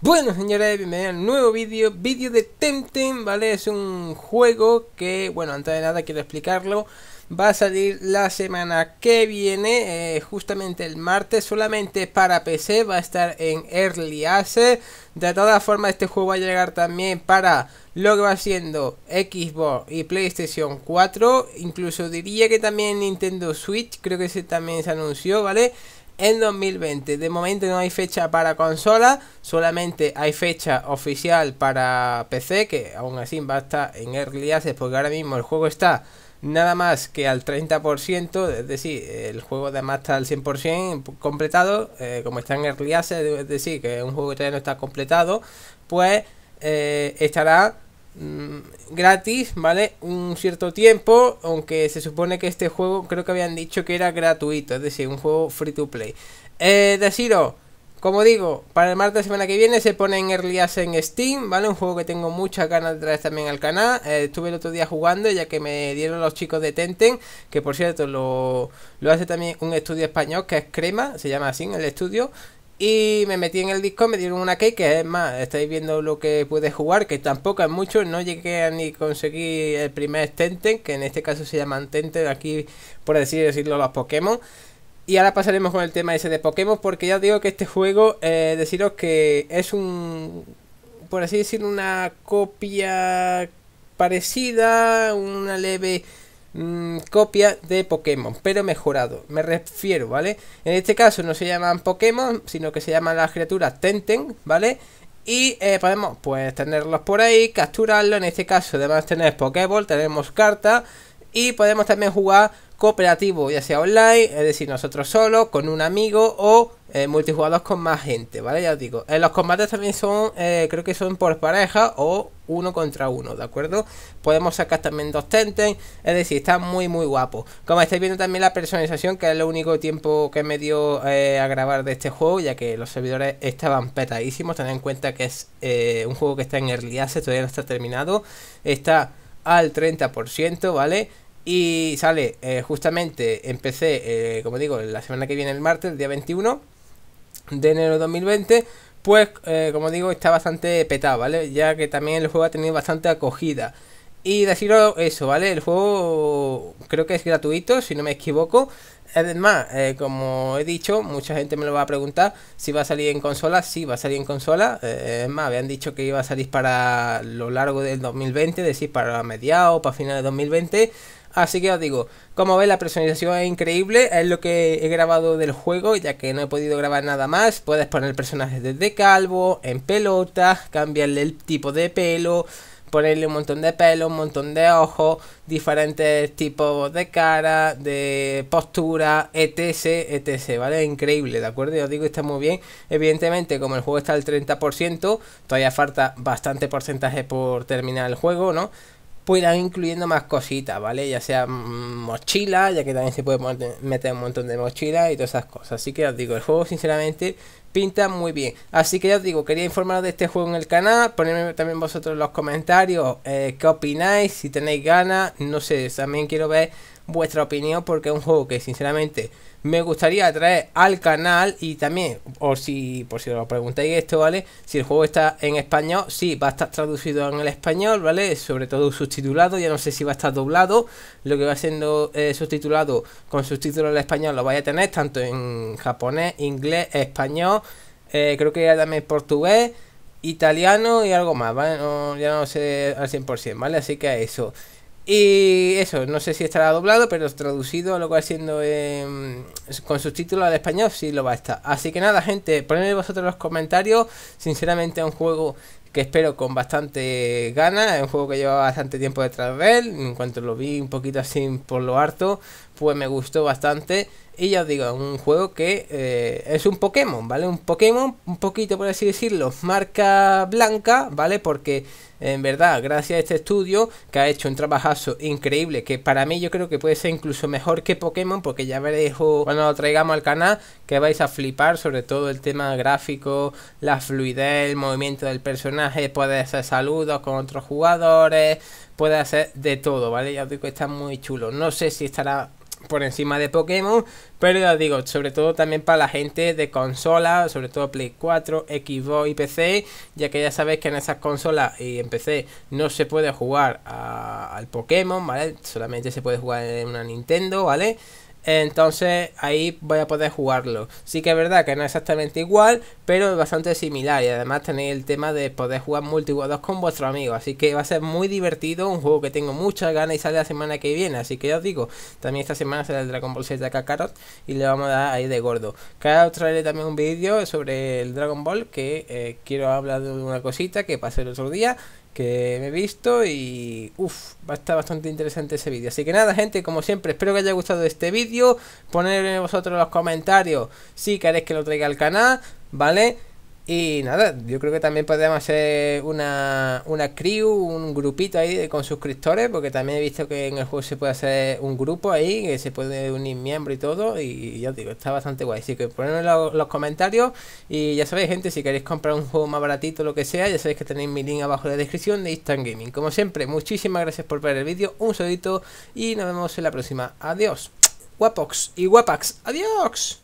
Bueno señores, bienvenidos a un nuevo vídeo, vídeo de Temtem, ¿vale? Es un juego que, bueno, antes de nada quiero explicarlo Va a salir la semana que viene, eh, justamente el martes, solamente para PC, va a estar en Early Access De todas formas este juego va a llegar también para lo que va siendo Xbox y PlayStation 4 Incluso diría que también Nintendo Switch, creo que ese también se anunció, ¿vale? vale en 2020. De momento no hay fecha para consola, solamente hay fecha oficial para PC, que aún así va a estar en Early Access porque ahora mismo el juego está nada más que al 30%, es decir, el juego además está al 100% completado, eh, como está en Early Access, es decir, que es un juego que todavía no está completado, pues eh, estará Mm, gratis, ¿vale? Un cierto tiempo, aunque se supone que este juego creo que habían dicho que era gratuito, es decir, un juego free to play. Eh, deciros, como digo, para el martes de semana que viene se pone en Early Access en Steam, ¿vale? Un juego que tengo muchas ganas de traer también al canal. Eh, estuve el otro día jugando ya que me dieron los chicos de Tenten, que por cierto lo, lo hace también un estudio español que es Crema, se llama así en el estudio. Y me metí en el disco, me dieron una key, que es más, estáis viendo lo que puedes jugar, que tampoco es mucho, no llegué a ni conseguir el primer Tenten, que en este caso se llaman Tenten, aquí por decir, decirlo los Pokémon. Y ahora pasaremos con el tema ese de Pokémon, porque ya os digo que este juego, eh, deciros que es un, por así decirlo, una copia parecida, una leve Mm, copia de Pokémon, pero mejorado. Me refiero, ¿vale? En este caso no se llaman Pokémon, sino que se llaman las criaturas Tenten, ¿vale? Y eh, podemos pues tenerlos por ahí, capturarlo. En este caso, además tener Pokéball, tenemos carta. Y podemos también jugar cooperativo, ya sea online, es decir, nosotros solos, con un amigo o eh, Multijugados con más gente, ¿vale? Ya os digo. En los combates también son, eh, creo que son por pareja o uno contra uno, ¿de acuerdo? Podemos sacar también dos tenten, es decir, está muy muy guapo. Como estáis viendo también la personalización, que es lo único tiempo que me dio eh, a grabar de este juego, ya que los servidores estaban petadísimos, tened en cuenta que es eh, un juego que está en Early Access, todavía no está terminado, está al 30%, ¿vale? Y sale eh, justamente, empecé, como digo, la semana que viene el martes, el día 21 de enero de 2020 pues como digo, está bastante petado, ¿vale? Ya que también el juego ha tenido bastante acogida. Y deciros eso, ¿vale? El juego creo que es gratuito, si no me equivoco. Además, eh, como he dicho, mucha gente me lo va a preguntar si va a salir en consola. Sí, va a salir en consola. Eh, es más, habían dicho que iba a salir para lo largo del 2020, decir, para mediados, para final de 2020. Así que os digo, como veis la personalización es increíble, es lo que he grabado del juego, ya que no he podido grabar nada más. Puedes poner personajes desde calvo, en pelota, cambiarle el tipo de pelo, ponerle un montón de pelo, un montón de ojos, diferentes tipos de cara, de postura, etc, etc, ¿vale? Increíble, ¿de acuerdo? Yo os digo, está muy bien. Evidentemente, como el juego está al 30%, todavía falta bastante porcentaje por terminar el juego, ¿no? Puedan incluyendo más cositas, ¿vale? Ya sea mm, mochila, ya que también se puede meter un montón de mochilas y todas esas cosas. Así que os digo, el juego sinceramente pinta muy bien. Así que ya os digo, quería informaros de este juego en el canal. Ponedme también vosotros en los comentarios eh, qué opináis, si tenéis ganas. No sé, también quiero ver vuestra opinión porque es un juego que sinceramente me gustaría traer al canal y también, o si por si os preguntáis esto, ¿vale? Si el juego está en español, sí, va a estar traducido en el español, ¿vale? Sobre todo subtitulado, ya no sé si va a estar doblado, lo que va siendo eh, subtitulado con subtítulos en español lo vaya a tener tanto en japonés, inglés, español, eh, creo que también portugués italiano y algo más, ya no sé al 100%, ¿vale? Así que eso. Y eso, no sé si estará doblado, pero traducido, lo cual siendo em, con subtítulos al español, sí lo va a estar. Así que nada, gente, ponedme vosotros los comentarios. Sinceramente, es un juego que espero con bastante ganas. Es un juego que lleva bastante tiempo detrás de él. En cuanto lo vi un poquito así por lo harto, pues me gustó bastante y ya os digo, un juego que eh, es un Pokémon, ¿vale? Un Pokémon, un poquito por así decirlo, marca blanca, ¿vale? Porque en verdad, gracias a este estudio que ha hecho un trabajazo increíble, que para mí yo creo que puede ser incluso mejor que Pokémon, porque ya veréis cuando lo traigamos al canal que vais a flipar, sobre todo el tema gráfico, la fluidez, el movimiento del personaje, puede hacer saludos con otros jugadores, puede hacer de todo, ¿vale? Ya os digo que está muy chulo. No sé si estará por encima de Pokémon, pero ya digo, sobre todo también para la gente de consola, sobre todo Play 4, Xbox y PC, ya que ya sabéis que en esas consolas y en PC no se puede jugar al Pokémon, ¿vale? Solamente se puede jugar en una Nintendo, ¿vale? Entonces ahí voy a poder jugarlo. Sí que es verdad que no es exactamente igual, pero es bastante similar. Y además tenéis el tema de poder jugar multijugador con vuestro amigo. Así que va a ser muy divertido. Un juego que tengo muchas ganas y sale la semana que viene. Así que ya os digo, también esta semana será el Dragon Ball Z de Kakarot. Y le vamos a dar ahí de gordo. Cada traeré también un vídeo sobre el Dragon Ball. Que eh, quiero hablar de una cosita que pasé el otro día que me he visto y uff, va a estar bastante interesante ese vídeo. Así que nada, gente, como siempre, espero que haya gustado este vídeo. Ponedme vosotros los comentarios si queréis que lo traiga al canal, ¿vale? Y nada, yo creo que también podemos hacer una, una crew, un grupito ahí con suscriptores, porque también he visto que en el juego se puede hacer un grupo ahí, que se puede unir miembro y todo, y ya os digo, está bastante guay. Así que ponedme en los, comentarios, y ya sabéis gente, si queréis comprar un juego más baratito lo que sea, ya sabéis que tenéis mi link abajo en la descripción de Instant Gaming. Como siempre, muchísimas gracias por ver el vídeo, un saludito, y nos vemos en la próxima. Adiós, guapox y guapax, adiós.